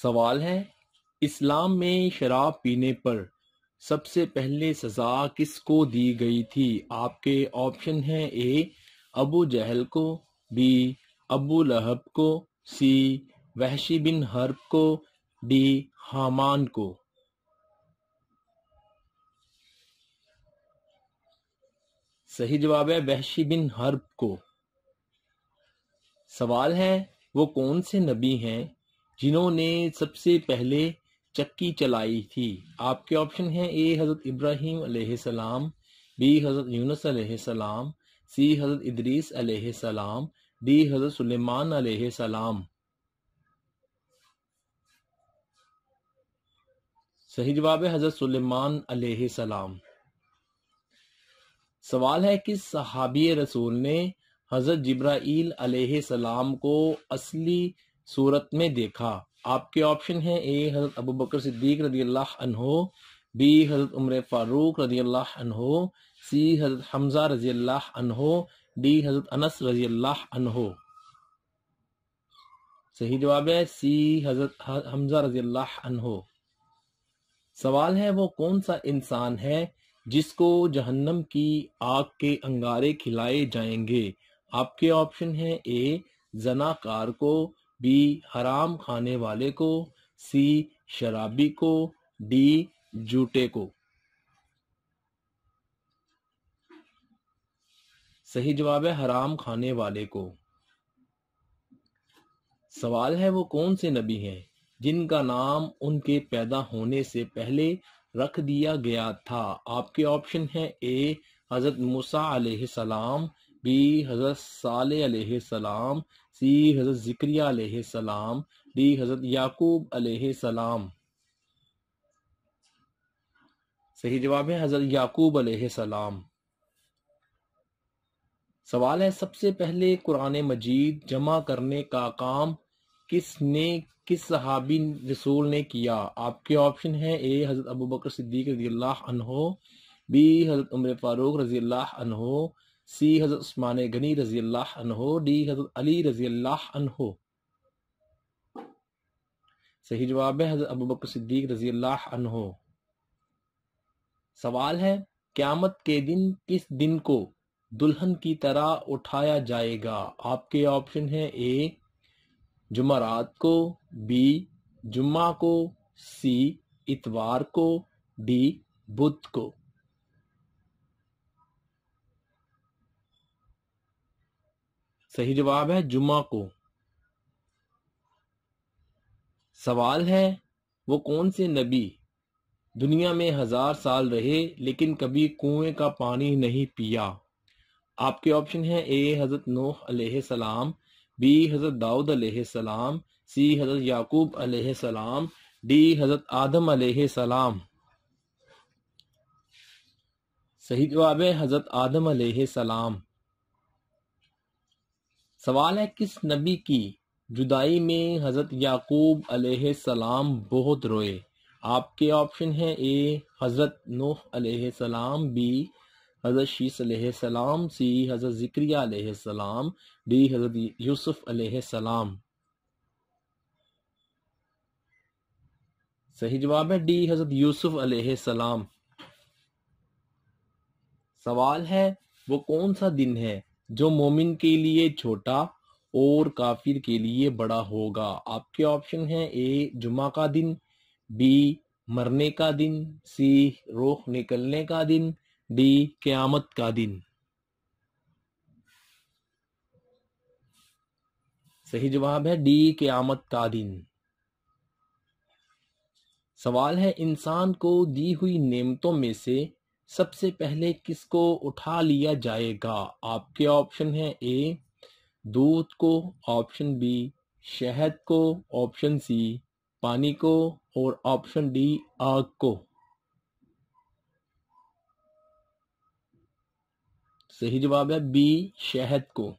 सवाल है इस्लाम में शराब पीने पर सबसे पहले सजा किसको दी गई थी आपके ऑप्शन हैं ए अबू जहल को बी अबू लहब को सी वहशी बिन हर्ब को डी हामान को सही जवाब है वहशी बिन हर्ब को सवाल है वो कौन से नबी हैं जिन्होंने सबसे पहले चक्की चलाई थी आपके ऑप्शन हैं ए हज़रत इब्राहिम सलाम बी हज़रत यूनस सलाम सी हज़रत इदरीस सलाम डी हज़रत सुलेमान सलाम सही जवाब है हज़रत सुलेमान सलाम सवाल है कि सहाबी रसूल ने हज़रत जब्राइल सलाम को असली सूरत में देखा आपके ऑप्शन है ए हजरत अबू बकर सिद्दीक रदी अल्लाह अनहो बी हजरत उमर फारूक रजी अल्लाह अनहो सी हजरत हमजा रजी अल्लाह अनहो डी हजरत अनस रजी अल्लाह अनहो सही जवाब है सी हजरत हमजा रजी अल्लाह अनहो सवाल है वो कौन सा इंसान है जिसको जहन्नम की आग के अंगारे खिलाए जाएंगे आपके ऑप्शन है ए जनाकार को बी हराम खाने वाले को सी शराबी को डी जूटे को सही जवाब है हराम खाने वाले को सवाल है वो कौन से नबी हैं जिनका नाम उनके पैदा होने से पहले रख दिया गया था आपके ऑप्शन है ए हजरत मूसा सलाम बी हजरत साले सलाम सी हज़रत ज़िक्रिया सलाम डी हज़रत याकूब सलाम सही जवाब है हज़रत याकूब सलाम सवाल है सबसे पहले कुरान मजीद जमा करने का काम किसने किस सहाबी रसूल ने किया आपके ऑप्शन है ए हज़रत अबू बकर सिद्दीक रजी अल्लाह बी हज़रत उम्र फ़ारूक रजी अल्लाह सी हज़रत उस्मान गनी रजी अल्लाह अनहो डी हज़रत अली रजी अल्लाह अनहो सही जवाब है हज़रत अबू बकर सिद्दीक रजी अल्लाह अनहो सवाल है क़्यामत के दिन किस दिन को दुल्हन की तरह उठाया जाएगा आपके ऑप्शन है ए जुमरात को बी जुम्मा को सी इतवार को डी बुध को सही जवाब है जुमा को सवाल है वो कौन से नबी दुनिया में हजार साल रहे लेकिन कभी कुएं का पानी नहीं पिया आपके ऑप्शन है ए हजरत नूह सलाम बी हजरत दाऊद सलाम सी हजरत याकूब सलाम डी हजरत आदम सलाम सही जवाब है हजरत आदम सलाम सवाल है किस नबी की जुदाई में हज़रत याकूब सलाम बहुत रोए आपके ऑप्शन है ए हज़रत नूह सलाम बी हज़रत शीस सलाम सी हज़रत ज़िक्रिया सलाम डी हज़रत यूसुफ सलाम सही जवाब है डी हज़रत यूसुफ सलाम सवाल है वो कौन सा दिन है जो मोमिन के लिए छोटा और काफिर के लिए बड़ा होगा आपके ऑप्शन है ए जुमा का दिन बी मरने का दिन सी रोख निकलने का दिन डी क्यामत का दिन सही जवाब है डी क्यामत का दिन सवाल है इंसान को दी हुई नेमतों में से सबसे पहले किसको उठा लिया जाएगा आपके ऑप्शन है ए दूध को ऑप्शन बी शहद को ऑप्शन सी पानी को और ऑप्शन डी आग को सही जवाब है बी शहद को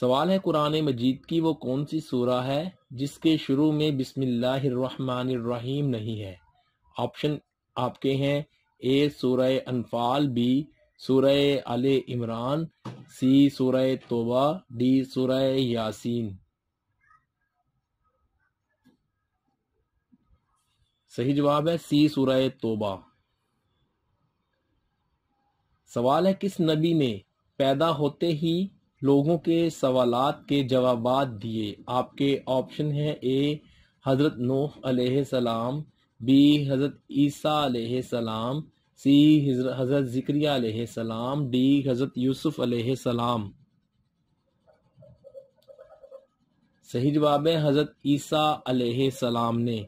सवाल है कुरान मजीद की वो कौन सी सूरा है जिसके शुरू में बिस्मिल्लाहिर्रहमानिर्रहीम नहीं है ऑप्शन आपके हैं ए सूरह अनफाल बी सूरह आल इमरान सी सूरह तोबा डी सूरह यासीन सही जवाब है सी सूरह तोबा सवाल है किस नबी ने पैदा होते ही लोगों के सवालात के जवाब दिए आपके ऑप्शन हैं ए हज़रत नूह सलाम बी हज़रत ईसा सलाम सी हज़रत ज़िक्रिया सलाम डी हज़रत यूसुफ सलाम सही जवाब है हज़रत ईसा सलाम ने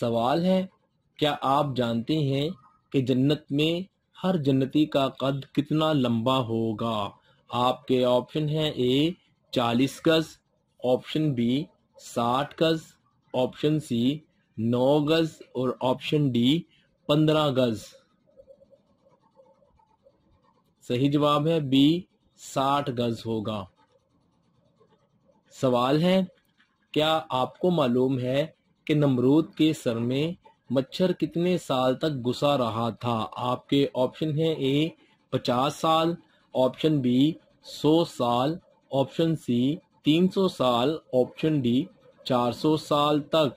सवाल है क्या आप जानते हैं कि जन्नत में हर जन्नती का कद कितना लंबा होगा आपके ऑप्शन है ए चालीस गज ऑप्शन बी साठ गज ऑप्शन सी नौ गज और ऑप्शन डी पंद्रह गज सही जवाब है बी साठ गज होगा सवाल है क्या आपको मालूम है कि नमरूद के सर में मच्छर कितने साल तक घुसा रहा था आपके ऑप्शन है ए पचास साल ऑप्शन बी सौ साल ऑप्शन सी तीन सौ साल ऑप्शन डी चार सौ साल तक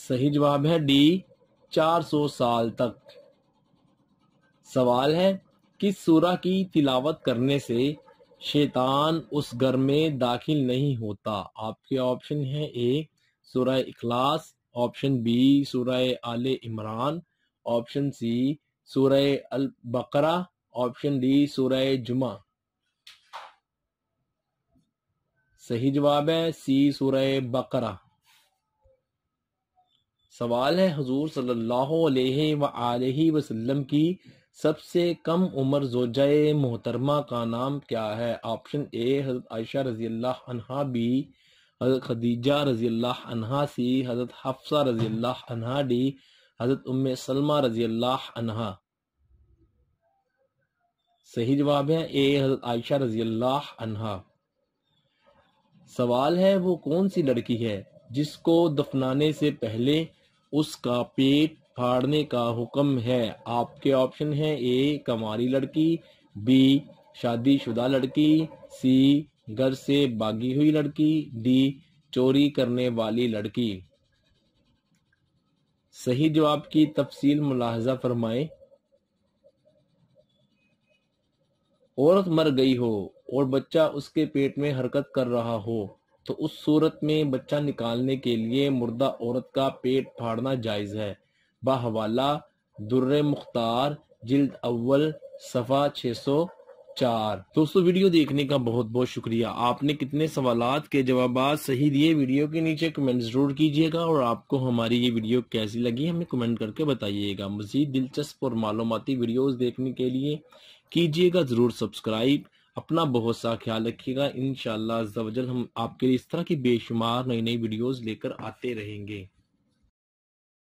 सही जवाब है डी 400 साल तक सवाल है कि सूरा की तिलावत करने से शैतान उस घर में दाखिल नहीं होता आपके ऑप्शन है ए सूरा इखलास ऑप्शन बी सूरा आले इमरान ऑप्शन सी सूरा अल बकरा ऑप्शन डी सूरा जुमा सही जवाब है सी सूरा बकरा सवाल है हजूर सल्लल्लाहु की सबसे कम उम्र जोजा मोहतरमा का नाम क्या है ऑप्शन ए हजरत आयशा रजी अल्लाह बी हजरत खदीजा रजी अल्लाह सी हजरत हफ्सा रजी अल्लाह डी हजरत उम सलमा रजी अल्लाह सही जवाब है ए हजरत आयशा रजी अल्लाह सवाल है वो कौन सी लड़की है जिसको दफनाने से पहले उसका पेट फाड़ने का हुक्म है आपके ऑप्शन है ए कमारी लड़की बी शादीशुदा लड़की सी घर से बागी हुई लड़की डी चोरी करने वाली लड़की सही जवाब की तफसील मुलाहजा फरमाए औरत मर गई हो और बच्चा उसके पेट में हरकत कर रहा हो तो उस सूरत में बच्चा निकालने के लिए मुर्दा औरत का पेट फाड़ना जायज़ है बहवाला दुर्र मुख्तार जिल्द अव्वल सफ़ा 604 दोस्तों वीडियो देखने का बहुत बहुत शुक्रिया आपने कितने सवाल के जवाब सही दिए वीडियो के नीचे कमेंट ज़रूर कीजिएगा और आपको हमारी ये वीडियो कैसी लगी हमें कमेंट करके बताइएगा मज़ीद दिलचस्प और मालूमती वीडियोज़ देखने के लिए कीजिएगा ज़रूर सब्सक्राइब अपना बहुत सा ख्याल रखिएगा इन शाह हम आपके लिए इस तरह की बेशुमार नई नई वीडियोस लेकर आते रहेंगे